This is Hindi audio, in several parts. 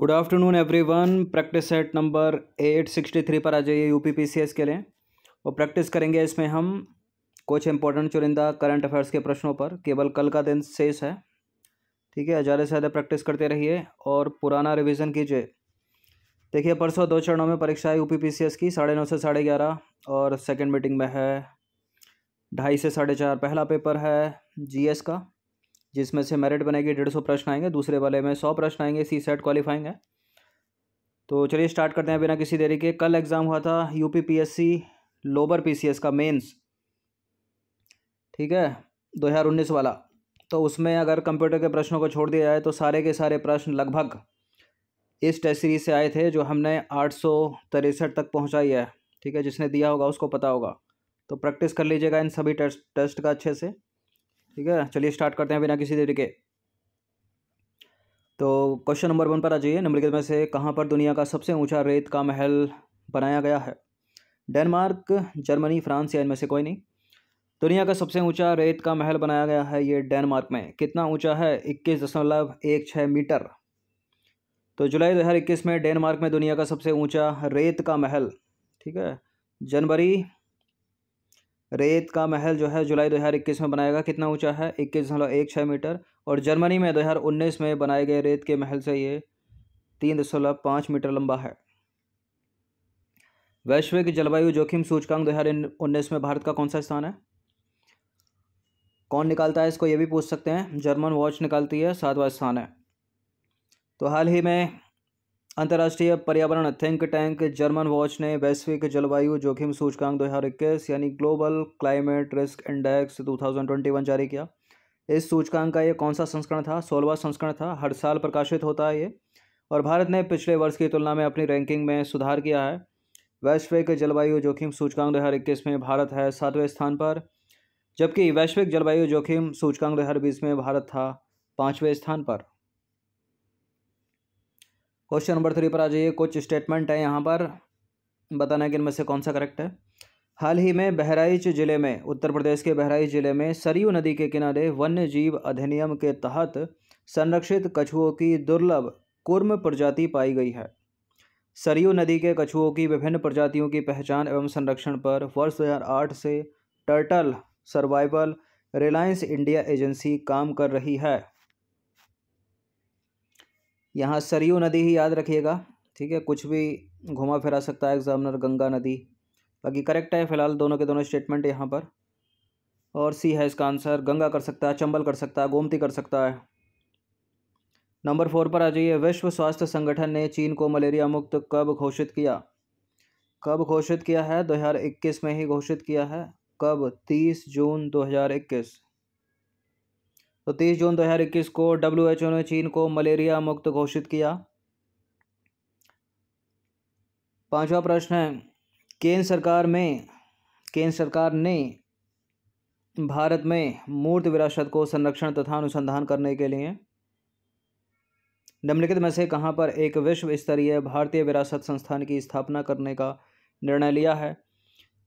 good afternoon everyone practice set number eight sixty three पर आ जाइए यूपीपीसीएस के लिए और प्रैक्टिस करेंगे इसमें हम कुछ इंपॉर्टेंट चुनिंदा करंट अफेयर्स के प्रश्नों पर केवल कल का दिन शेष है ठीक है ज़्यादा से ज़्यादा प्रैक्टिस करते रहिए और पुराना रिविज़न कीजिए देखिए परसों दो चरणों में परीक्षा है यू की साढ़े नौ से साढ़े ग्यारह और सेकेंड मीटिंग में है ढाई से साढ़े चार पहला पेपर है एस का जिसमें से मेरिट बनेगी डेढ़ सौ प्रश्न आएंगे दूसरे वाले में सौ प्रश्न आएंगे सी सेट क्वालिफाइंग है तो चलिए स्टार्ट करते हैं बिना किसी देरी के कल एग्ज़ाम हुआ था U P P S C lower P C S का मेन्स ठीक है दो हज़ार उन्नीस वाला तो उसमें अगर कंप्यूटर के प्रश्नों को छोड़ दिया जाए तो सारे के सारे प्रश्न लगभग इस टेस्ट सीरीज से आए थे जो हमने आठ सौ तिरसठ तक पहुँचाई है ठीक है जिसने दिया होगा उसको पता होगा तो प्रैक्टिस कर लीजिएगा इन सभी टेस्ट टेस्ट का अच्छे से ठीक है चलिए स्टार्ट करते हैं बिना किसी देरी के तो क्वेश्चन नंबर वन पर आ जाइए निम्नलिखित में से कहाँ पर दुनिया का सबसे ऊंचा रेत का महल बनाया गया है डेनमार्क जर्मनी फ्रांस या इनमें से कोई नहीं दुनिया का सबसे ऊंचा रेत का महल बनाया गया है ये डेनमार्क में कितना ऊंचा है इक्कीस दशमलव एक छः मीटर तो जुलाई इक्कीस में डेनमार्क में दुनिया का सबसे ऊंचा रेत का महल ठीक है जनवरी रेत का महल जो है जुलाई 2021 में बनाया गया कितना ऊंचा है इक्कीस दशमलव एक छः मीटर और जर्मनी में 2019 में बनाए गए रेत के महल से ये तीन दशमलव पाँच मीटर लंबा है वैश्विक जलवायु जोखिम सूचकांक 2019 में भारत का कौन सा स्थान है कौन निकालता है इसको ये भी पूछ सकते हैं जर्मन वॉच निकालती है सातवां स्थान है तो हाल ही में अंतर्राष्ट्रीय पर्यावरण थिंक टैंक जर्मन वॉच ने वैश्विक जलवायु जोखिम सूचकांक 2021 यानी ग्लोबल क्लाइमेट रिस्क इंडेक्स 2021 जारी किया इस सूचकांक का ये कौन सा संस्करण था सोलवा संस्करण था हर साल प्रकाशित होता है ये और भारत ने पिछले वर्ष की तुलना में अपनी रैंकिंग में सुधार किया है वैश्विक जलवायु जोखिम सूचकांक दो में भारत है सातवें स्थान पर जबकि वैश्विक जलवायु जोखिम सूचकांक दो में भारत था पाँचवें स्थान पर क्वेश्चन नंबर थ्री पर आ जाइए कुछ स्टेटमेंट है यहाँ पर बताना है कि इनमें से कौन सा करेक्ट है हाल ही में बहराइच जिले में उत्तर प्रदेश के बहराइच जिले में सरयू नदी के किनारे वन्य जीव अधिनियम के तहत संरक्षित कछुओं की दुर्लभ कुर्म प्रजाति पाई गई है सरयू नदी के कछुओं की विभिन्न प्रजातियों की पहचान एवं संरक्षण पर वर्ष 2008 से turtle survival alliance India agency काम कर रही है यहाँ सरयू नदी ही याद रखिएगा ठीक है कुछ भी घुमा फिरा सकता है एग्जामिनर गंगा नदी बाकी करेक्ट है फिलहाल दोनों के दोनों स्टेटमेंट यहाँ पर और सी है इसका आंसर गंगा कर सकता है चंबल कर सकता है गोमती कर सकता है नंबर फोर पर आ जाइए विश्व स्वास्थ्य संगठन ने चीन को मलेरिया मुक्त कब घोषित किया कब घोषित किया है 2021 में ही घोषित किया है कब 30 जून 2021 तो 30 जून 2021 को ओ ने चीन को मलेरिया मुक्त घोषित किया पांचवा प्रश्न है केंद्र सरकार में केंद्र सरकार ने भारत में मूर्त विरासत को संरक्षण तथा अनुसंधान करने के लिए निम्नलिखित में से कहाँ पर एक विश्व स्तरीय भारतीय विरासत संस्थान की स्थापना करने का निर्णय लिया है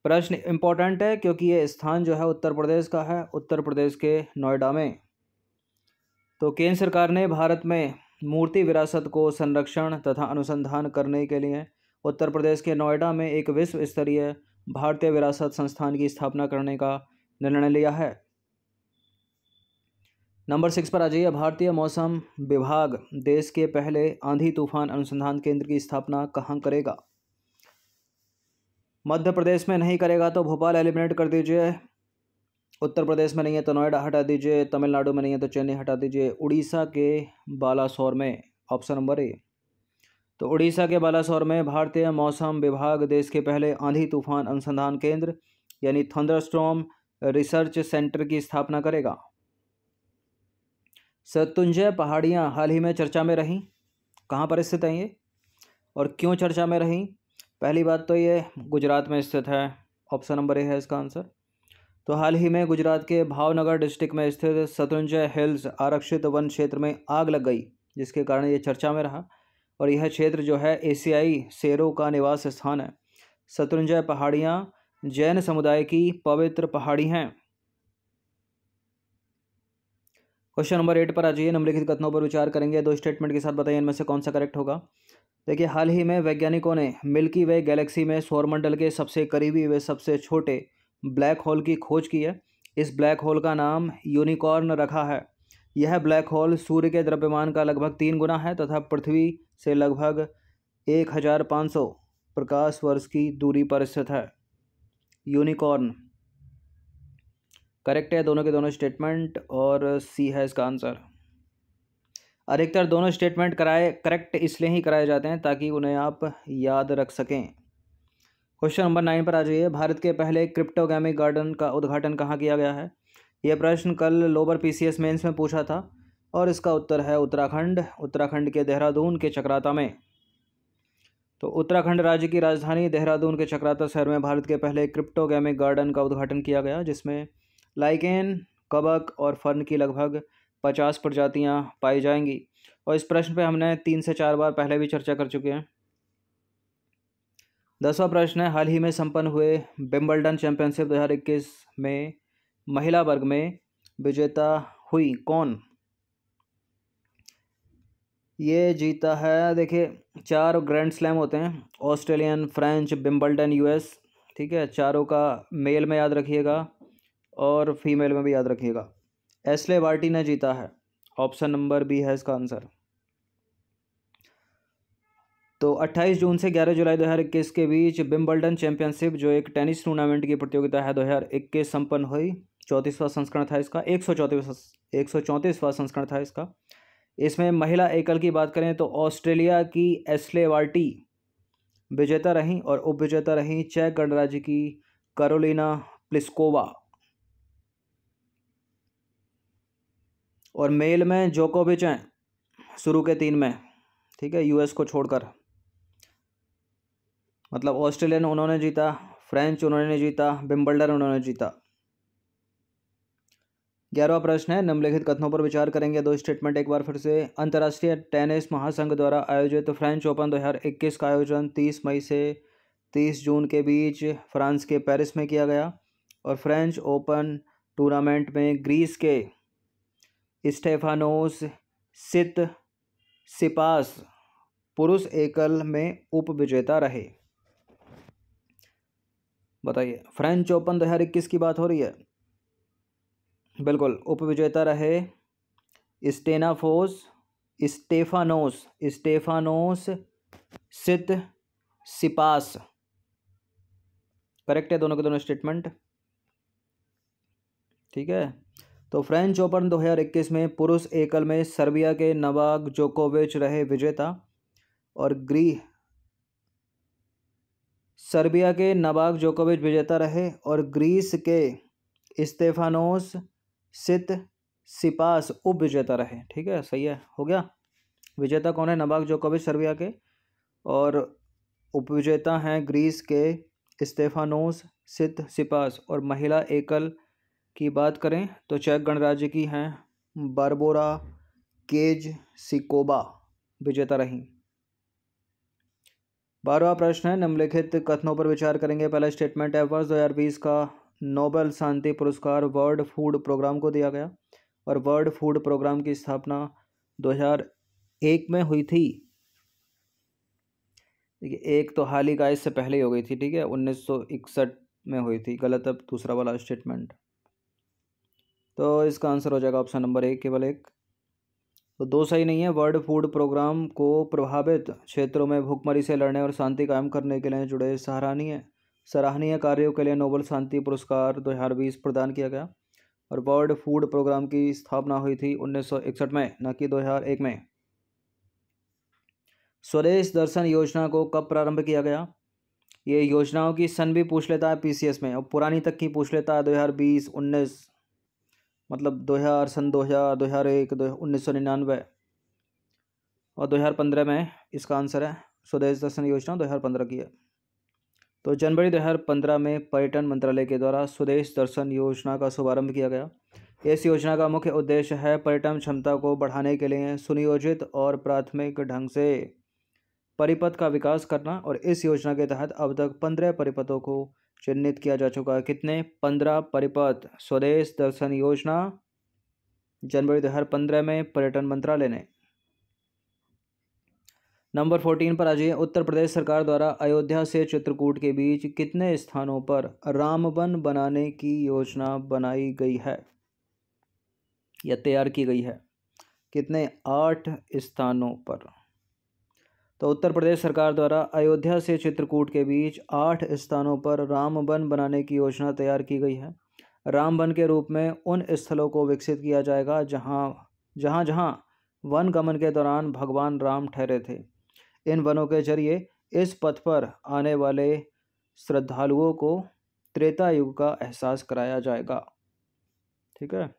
प्रश्न इम्पोर्टेंट है क्योंकि ये स्थान जो है उत्तर प्रदेश का है उत्तर प्रदेश के नोएडा में तो केंद्र सरकार ने भारत में मूर्ति विरासत को संरक्षण तथा अनुसंधान करने के लिए उत्तर प्रदेश के नोएडा में एक विश्व स्तरीय भारतीय विरासत संस्थान की स्थापना करने का निर्णय लिया है नंबर सिक्स पर आ जाइए भारतीय मौसम विभाग देश के पहले आंधी तूफान अनुसंधान केंद्र की स्थापना कहाँ करेगा मध्य प्रदेश में नहीं करेगा तो भोपाल एलिमिनेट कर दीजिए उत्तर प्रदेश में नहीं है तो नोएडा हटा दीजिए तमिलनाडु में नहीं है तो चेन्नई हटा दीजिए उड़ीसा के बालासोर में ऑप्शन नंबर ए तो उड़ीसा के बालासोर में भारतीय मौसम विभाग देश के पहले आंधी तूफान अनुसंधान केंद्र यानी थंडरस्टॉर्म रिसर्च सेंटर की स्थापना करेगा सतुंजय पहाड़ियाँ हाल ही में चर्चा में रहीं कहाँ पर स्थित हैं ये और क्यों चर्चा में रहीं पहली बात तो ये गुजरात में स्थित है ऑप्शन नंबर ए है इसका आंसर तो हाल ही में गुजरात के भावनगर डिस्ट्रिक्ट में स्थित सतुंजय हिल्स आरक्षित वन क्षेत्र में आग लग गई जिसके कारण ये चर्चा में रहा और यह क्षेत्र जो है एशियाई शेरों का निवास स्थान है शत्रुंजय पहाड़ियाँ जैन समुदाय की पवित्र पहाड़ी हैं क्वेश्चन नंबर एट पर आ जाइए निम्नलिखित कथनों पर विचार करेंगे दो स्टेटमेंट के साथ बताइए इनमें से कौन सा करेक्ट होगा देखिए हाल ही में वैज्ञानिकों ने मिल्की वे गैलेक्सी में सौरमंडल के सबसे करीबी वे सबसे छोटे ब्लैक होल की खोज की है इस ब्लैक होल का नाम यूनिकॉर्न रखा है यह ब्लैक होल सूर्य के द्रव्यमान का लगभग तीन गुना है तथा पृथ्वी से लगभग एक हज़ार पाँच सौ प्रकाश वर्ष की दूरी पर स्थित है यूनिकॉर्न करेक्ट है दोनों के दोनों स्टेटमेंट और सी है इसका आंसर अधिकतर दोनों स्टेटमेंट कराए करेक्ट इसलिए ही कराए जाते हैं ताकि उन्हें आप याद रख सकें क्वेश्चन नंबर नाइन पर आ जाइए भारत के पहले क्रिप्टोगेमिक गार्डन का उद्घाटन कहाँ किया गया है यह प्रश्न कल लोअर पीसीएस मेंस में पूछा था और इसका उत्तर है उत्तराखंड उत्तराखंड के देहरादून के चक्राता में तो उत्तराखंड राज्य की राजधानी देहरादून के चक्राता शहर में भारत के पहले क्रिप्टोगेमिक गार्डन का उद्घाटन किया गया जिसमें लाइकेन कबक और फर्न की लगभग पचास प्रजातियाँ पाई जाएंगी और इस प्रश्न पे हमने तीन से चार बार पहले भी चर्चा कर चुके हैं दसवां प्रश्न है हाल ही में संपन्न हुए बिम्बलडन चैंपियनशिप 2021 में महिला वर्ग में विजेता हुई कौन ये जीता है देखिए चार ग्रैंड स्लैम होते हैं ऑस्ट्रेलियन फ्रेंच बिम्बलडन यूएस ठीक है चारों का मेल में याद रखिएगा और फीमेल में भी याद रखिएगा एसले बार्टी ने जीता है ऑप्शन नंबर बी है इसका आंसर तो 28 जून से 11 जुलाई 2021 के बीच बिम्बल्डन चैंपियनशिप जो एक टेनिस टूर्नामेंट की प्रतियोगिता है 2021 संपन्न हुई चौंतीसवां संस्करण था इसका एक सौ एक सौ संस्करण था इसका इसमें महिला एकल की बात करें तो ऑस्ट्रेलिया की एस्ले वार्टी विजेता रहीं और उप विजेता रहीं चेक गणराज्य की करोलिना प्लिस्कोवा और मेल में जोकोविच हैं शुरू के तीन में ठीक है यूएस को छोड़कर मतलब ऑस्ट्रेलियन उन्होंने जीता फ्रेंच उन्होंने जीता बिम्बल्डन उन्होंने जीता ग्यारहवा प्रश्न है निम्नलिखित कथनों पर विचार करेंगे दो स्टेटमेंट एक बार फिर से अंतर्राष्ट्रीय टेनिस महासंघ द्वारा आयोजित फ्रेंच ओपन 2021 का आयोजन 30 मई से 30 जून के बीच फ्रांस के पेरिस में किया गया और फ्रेंच ओपन टूर्नामेंट में ग्रीस के स्टेफानोस सित सिपास पुरुष एकल में उप विजेता रहे बताइए फ्रेंच ओपन दो हज़ार इक्कीस की बात हो रही है बिल्कुल उप विजेता रहे स्टेनाफोस स्टेफानोस स्टेफानोस सित सिपास करेक्ट है दोनों के दोनों स्टेटमेंट ठीक है तो फ्रेंच ओपन 2021 में पुरुष एकल में सर्बिया के नवाक जोकोविच रहे विजेता और ग्री सर्बिया के नबाक जोकोविच विजेता रहे और ग्रीस के स्तेफानोस सित सिपास उप विजेता रहे ठीक है सही है हो गया विजेता कौन है नबाक जोकोविच सर्बिया के और उपविजेता हैं ग्रीस के स्तेफानोस सित सिपास और महिला एकल की बात करें तो चेक गणराज्य की हैं बारबोरा केज सिकोबा विजेता रहीं बारहवा प्रश्न है निम्नलिखित कथनों पर विचार करेंगे पहला स्टेटमेंट है वर्ष दो का नोबल शांति पुरस्कार वर्ल्ड फूड प्रोग्राम को दिया गया और वर्ल्ड फूड प्रोग्राम की स्थापना 2001 में हुई थी देखिए एक तो हाल ही का इससे पहले ही हो गई थी ठीक है 1961 में हुई थी गलत अब दूसरा वाला स्टेटमेंट तो इसका आंसर हो जाएगा ऑप्शन नंबर एक केवल एक तो दो सही नहीं है वर्ल्ड फूड प्रोग्राम को प्रभावित क्षेत्रों में भूखमरी से लड़ने और शांति कायम करने के लिए जुड़े सराहनीय सराहनीय कार्यों के लिए नोबल शांति पुरस्कार दो हज़ार बीस प्रदान किया गया और वर्ल्ड फूड प्रोग्राम की स्थापना हुई थी उन्नीस सौ इकसठ में न कि दो हज़ार एक में स्वदेश दर्शन योजना को कब प्रारंभ किया गया ये योजनाओं की सन भी पूछ लेता है पीसीएस में और पुरानी तक की पूछ लेता है दो हज़ार बीस उन्नीस मतलब दो हज़ार सन दो हज़ार दो हज़ार एक दो उन्नीस सौ निन्यानवे और दो हज़ार पंद्रह में इसका आंसर है स्वदेश दर्शन योजना दो हज़ार पंद्रह की है तो जनवरी दो हज़ार पंद्रह में पर्यटन मंत्रालय के द्वारा स्वदेश दर्शन योजना का शुभारंभ किया गया इस योजना का मुख्य उद्देश्य है पर्यटन क्षमता को बढ़ाने के लिए सुनियोजित और प्राथमिक ढंग से परिपथ का विकास करना और इस योजना के तहत अब तक पंद्रह परिपथों को चिन्हित किया जा चुका है कितने पंद्रह परिपथ स्वदेश दर्शन योजना जनवरी दो हज़ार पंद्रह में पर्यटन मंत्रालय ने नंबर फोर्टीन पर आ जाइए उत्तर प्रदेश सरकार द्वारा अयोध्या से चित्रकूट के बीच कितने स्थानों पर रामवन बनाने की योजना बनाई गई है या तैयार की गई है कितने आठ स्थानों पर तो उत्तर प्रदेश सरकार द्वारा अयोध्या से चित्रकूट के बीच आठ स्थानों पर राम वन बनाने की योजना तैयार की गई है राम वन के रूप में उन स्थलों को विकसित किया जाएगा जहाँ जहाँ जहाँ वन गमन के दौरान भगवान राम ठहरे थे इन वनों के जरिए इस पथ पर आने वाले श्रद्धालुओं को त्रेता युग का एहसास कराया जाएगा ठीक है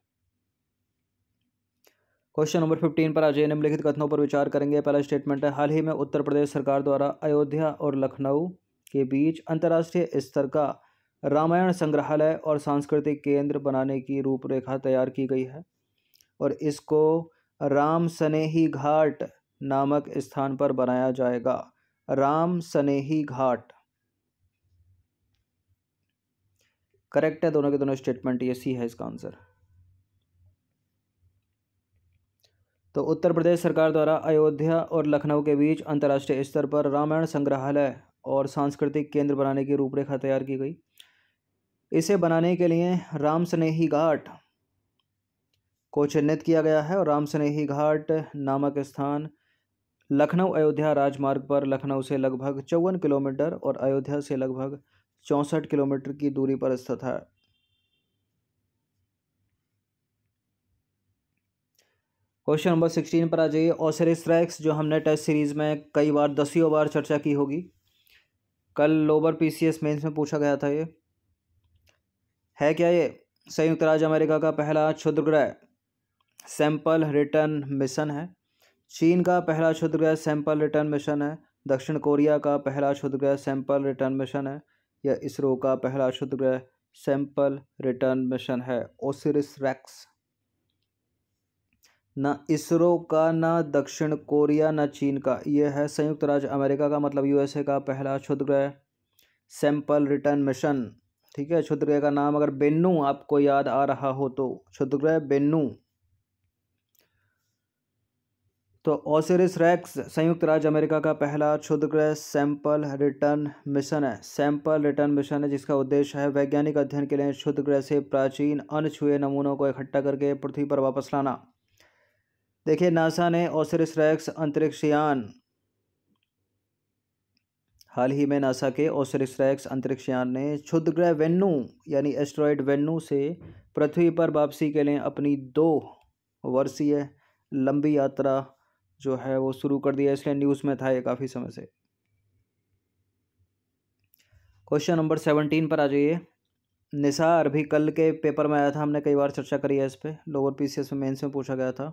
क्वेश्चन नंबर फिफ्टीन पर आज निम्नलिखित कथनों पर विचार करेंगे पहला स्टेटमेंट है हाल ही में उत्तर प्रदेश सरकार द्वारा अयोध्या और लखनऊ के बीच अंतर्राष्ट्रीय स्तर का रामायण संग्रहालय और सांस्कृतिक केंद्र बनाने की रूपरेखा तैयार की गई है और इसको राम सनेही घाट नामक स्थान पर बनाया जाएगा राम सनेही घाट करेक्ट है दोनों के दोनों स्टेटमेंट ये सी है इसका आंसर तो उत्तर प्रदेश सरकार द्वारा अयोध्या और लखनऊ के बीच अंतर्राष्ट्रीय स्तर पर रामायण संग्रहालय और सांस्कृतिक केंद्र बनाने की रूपरेखा तैयार की गई इसे बनाने के लिए राम स्नेही घाट को चिन्हित किया गया है और राम स्नेही घाट नामक स्थान लखनऊ अयोध्या राजमार्ग पर लखनऊ से लगभग चौवन किलोमीटर और अयोध्या से लगभग चौंसठ किलोमीटर की दूरी पर स्थित है क्वेश्चन नंबर सिक्सटीन पर आ जाइए ऑसरिस रैक्स जो हमने टेस्ट सीरीज़ में कई बार दसियों बार चर्चा की होगी कल लोबर पीसीएस मेंस में पूछा गया था ये है क्या ये संयुक्त राज्य अमेरिका का पहला क्षुद्रग्रह सैंपल रिटर्न मिशन है चीन का पहला क्षुद्रग्रह सैंपल रिटर्न मिशन है दक्षिण कोरिया का पहला क्षुद्रग्रह सैंपल रिटर्न मिशन है या इसरो का पहला क्षुद्रग्रह सैंपल रिटर्न मिशन है ओसिरिस रैक्स ना इसरो का ना दक्षिण कोरिया ना चीन का ये है संयुक्त राज्य अमेरिका का मतलब यूएसए का पहला क्षुद्र ग्रह सैंपल रिटर्न मिशन ठीक है क्षुद्रह ग्रह का नाम अगर बेन्नू आपको याद आ रहा हो तो क्षुद्रह बेन्नू तो ओसेरिस रैक्स संयुक्त राज्य अमेरिका का पहला क्षुद्रह ग्रह सैंपल रिटर्न मिशन है सैंपल रिटर्न मिशन है जिसका उद्देश्य है वैज्ञानिक अध्ययन के लिए क्षुद्रह ग्रह से प्राचीन अनछुए नमूनों को इकट्ठा करके पृथ्वी पर वापस लाना देखिए नासा ने ओसिरिस रैक्स अंतरिक्षयान हाल ही में नासा के ओसरिस रैक्स अंतरिक्षयान ने क्षुद्रग्रह वेन्नू यानी एस्ट्रॉयड वेन्नु से पृथ्वी पर वापसी के लिए अपनी दो वर्षीय लंबी यात्रा जो है वो शुरू कर दिया इसलिए न्यूज़ में था ये काफ़ी समय से क्वेश्चन नंबर सेवनटीन पर आ जाइए निसार भी कल के पेपर में आया था हमने कई बार चर्चा करी है इस पर लोअर पी एस में मेन्स में पूछा गया था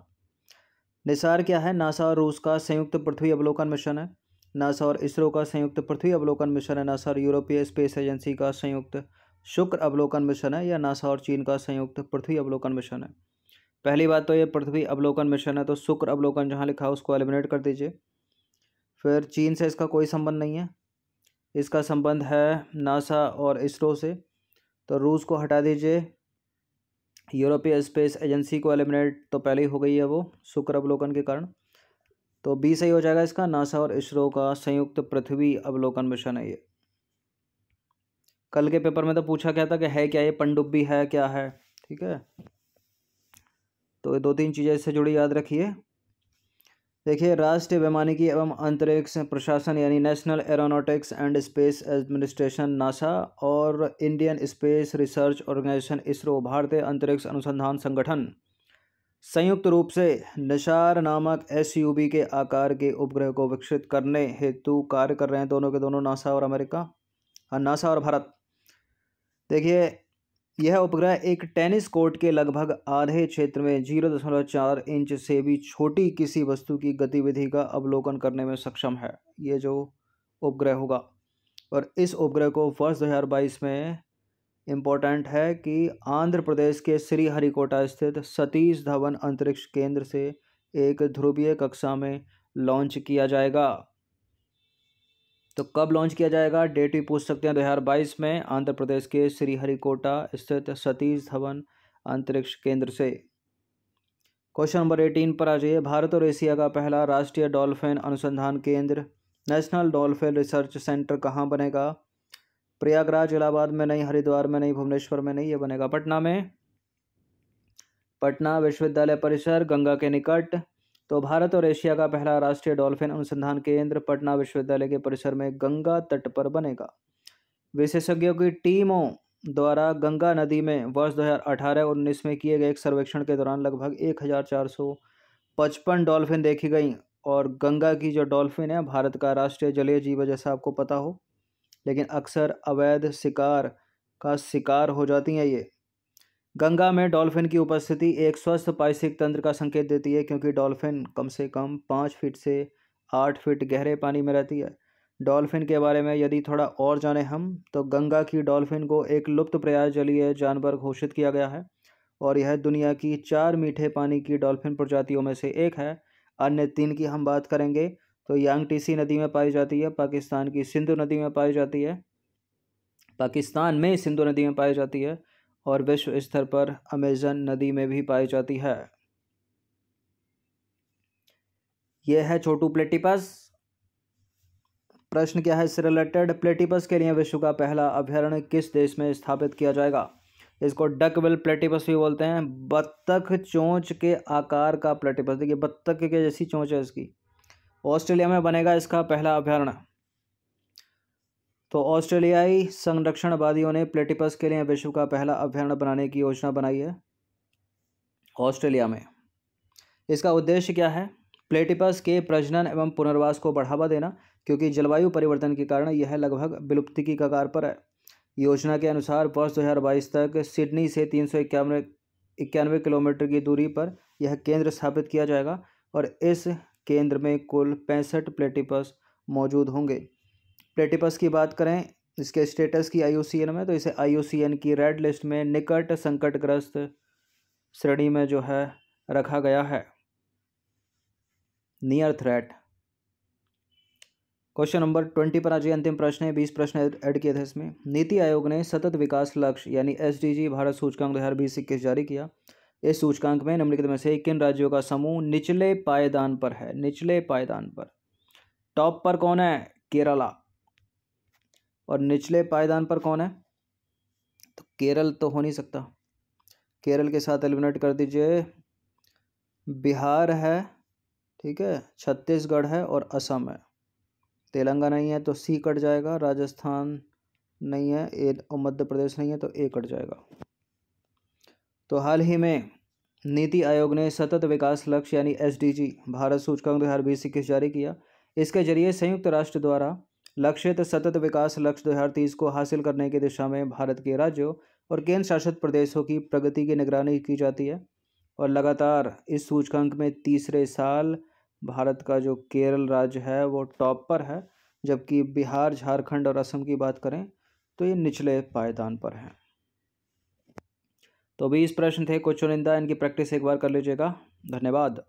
निसार क्या है नासा और रूस का संयुक्त पृथ्वी अवलोकन मिशन है नासा और इसरो का संयुक्त पृथ्वी अवलोकन मिशन है नासा और यूरोपीय स्पेस एजेंसी का संयुक्त शुक्र अवलोकन मिशन है या नासा और चीन का संयुक्त पृथ्वी अवलोकन मिशन है पहली बात तो ये पृथ्वी अवलोकन मिशन है तो शुक्र अवलोकन जहाँ लिखा है उसको एलिमिनेट कर दीजिए फिर चीन से इसका कोई संबंध नहीं है इसका संबंध है नासा और इसरो से तो रूस को हटा दीजिए यूरोपीय स्पेस एजेंसी को एलिमिनेट तो पहले ही हो गई है वो शुक्र अवलोकन के कारण तो बी सही हो जाएगा इसका नासा और इसरो का संयुक्त पृथ्वी अवलोकन मिशन है ये कल के पेपर में तो पूछा गया था कि है क्या ये पनडुब्बी है क्या है ठीक है तो ये दो तीन चीज़ें इससे जुड़ी याद रखिए देखिए राष्ट्रीय वैमानिकी एवं अंतरिक्ष प्रशासन यानी national aeronautics and space administration NASA और Indian space research organisation ISRO भारतीय अंतरिक्ष अनुसंधान संगठन संयुक्त रूप से निशार नामक एस के आकार के उपग्रह को विकसित करने हेतु कार्य कर रहे हैं दोनों के दोनों नासा और अमेरिका हाँ, नासा और भारत देखिए यह उपग्रह एक टेनिस कोर्ट के लगभग आधे क्षेत्र में जीरो दशमलव चार इंच से भी छोटी किसी वस्तु की गतिविधि का अवलोकन करने में सक्षम है ये जो उपग्रह होगा और इस उपग्रह को वर्ष बाईस में इम्पोर्टेंट है कि आंध्र प्रदेश के श्रीहरिकोटा स्थित सतीश धवन अंतरिक्ष केंद्र से एक ध्रुवीय कक्षा में लॉन्च किया जाएगा तो कब लॉन्च किया जाएगा डेट भी पूछ सकते हैं दो हजार बाईस में आंध्र प्रदेश के श्रीहरिकोटा स्थित सतीश धवन अंतरिक्ष केंद्र से क्वेश्चन नंबर एटीन पर आ जाइए भारत और एशिया का पहला राष्ट्रीय डॉल्फिन अनुसंधान केंद्र नेशनल डॉल्फिन रिसर्च सेंटर कहाँ बनेगा प्रयागराज इलाहाबाद में नहीं हरिद्वार में नहीं भुवनेश्वर में नहीं ये बनेगा पटना में पटना विश्वविद्यालय परिसर गंगा के निकट तो भारत और एशिया का पहला राष्ट्रीय डॉल्फिन अनुसंधान केंद्र पटना विश्वविद्यालय के परिसर में गंगा तट पर बनेगा विशेषज्ञों की टीमों द्वारा गंगा नदी में वर्ष 2018-19 में किए गए एक सर्वेक्षण के दौरान लगभग 1455 डॉल्फिन देखी गई और गंगा की जो डॉल्फिन है भारत का राष्ट्रीय जलीय जीव जैसा आपको पता हो लेकिन अक्सर अवैध शिकार का शिकार हो जाती हैं ये गंगा में डॉल्फिन की उपस्थिति एक स्वस्थ पारिस्थितिक तंत्र का संकेत देती है क्योंकि डॉल्फिन कम से कम पाँच फीट से आठ फीट गहरे पानी में रहती है डॉल्फिन के बारे में यदि थोड़ा और जाने हम तो गंगा की डॉल्फिन को एक लुप्त प्रयास जलीय जानवर घोषित किया गया है और यह दुनिया की चार मीठे पानी की डॉल्फिन प्रजातियों में से एक है अन्य तीन की हम बात करेंगे तो यांगटीसी नदी में पाई जाती है पाकिस्तान की सिंधु नदी में पाई जाती है पाकिस्तान में सिंधु नदी में पाई जाती है और विश्व स्तर पर अमेजन नदी में भी पाई जाती है यह है छोटू प्लेटिपस प्रश्न क्या है इससे रिलेटेड प्लेटिपस के लिए विश्व का पहला अभ्यारण्य किस देश में स्थापित किया जाएगा इसको डकविल प्लेटिपस भी बोलते हैं बत्तख चोंच के आकार का प्लेटिपस देखिए बत्तख के जैसी चोंच है इसकी ऑस्ट्रेलिया में बनेगा इसका पहला अभ्यारण्य तो ऑस्ट्रेलियाई संरक्षणवादियों ने प्लेटिपस के लिए विश्व का पहला अभ्यारण्य बनाने की योजना बनाई है ऑस्ट्रेलिया में इसका उद्देश्य क्या है प्लेटिपस के प्रजनन एवं पुनर्वास को बढ़ावा देना क्योंकि जलवायु परिवर्तन के कारण यह लगभग विलुप्ति की कगार पर है योजना के अनुसार वर्ष दो तक सिडनी से तीन सौ इक्यानवे किलोमीटर की दूरी पर यह केंद्र स्थापित किया जाएगा और इस केंद्र में कुल पैंसठ प्लेटिपस मौजूद होंगे प्लेटिपस की बात करें इसके स्टेटस की आई में तो इसे आई की रेड लिस्ट में निकट संकटग्रस्त श्रेणी में जो है रखा गया है near threat question number twenty पर आज अंतिम प्रश्न है बीस प्रश्न ऐड किए थे इसमें नीति आयोग ने सतत विकास लक्ष्य यानी एस भारत सूचकांक दो हज़ार बीस इक्कीस जारी किया इस सूचकांक में निम्नलिखित में से किन राज्यों का समूह निचले पायदान पर है निचले पायदान पर टॉप पर कौन है केरला और निचले पायदान पर कौन है तो केरल तो हो नहीं सकता केरल के साथ एलिमिनेट कर दीजिए बिहार है ठीक है छत्तीसगढ़ है और असम है तेलंगाना नहीं है तो सी कट जाएगा राजस्थान नहीं है ए और मध्य प्रदेश नहीं है तो ए कट जाएगा तो हाल ही में नीति आयोग ने सतत विकास लक्ष्य यानी एस भारत सूचकांक दो हज़ार बीस इक्कीस जारी किया इसके जरिए संयुक्त राष्ट्र द्वारा लक्षित सतत विकास लक्ष्य दो को हासिल करने की दिशा में भारत के राज्यों और केंद्र शासित प्रदेशों की प्रगति की निगरानी की जाती है और लगातार इस सूचकांक में तीसरे साल भारत का जो केरल राज्य है वो टॉप पर है जबकि बिहार झारखंड और असम की बात करें तो ये निचले पायदान पर हैं तो बीस प्रश्न थे कुछ चुनिंदा इनकी प्रैक्टिस एक बार कर लीजिएगा धन्यवाद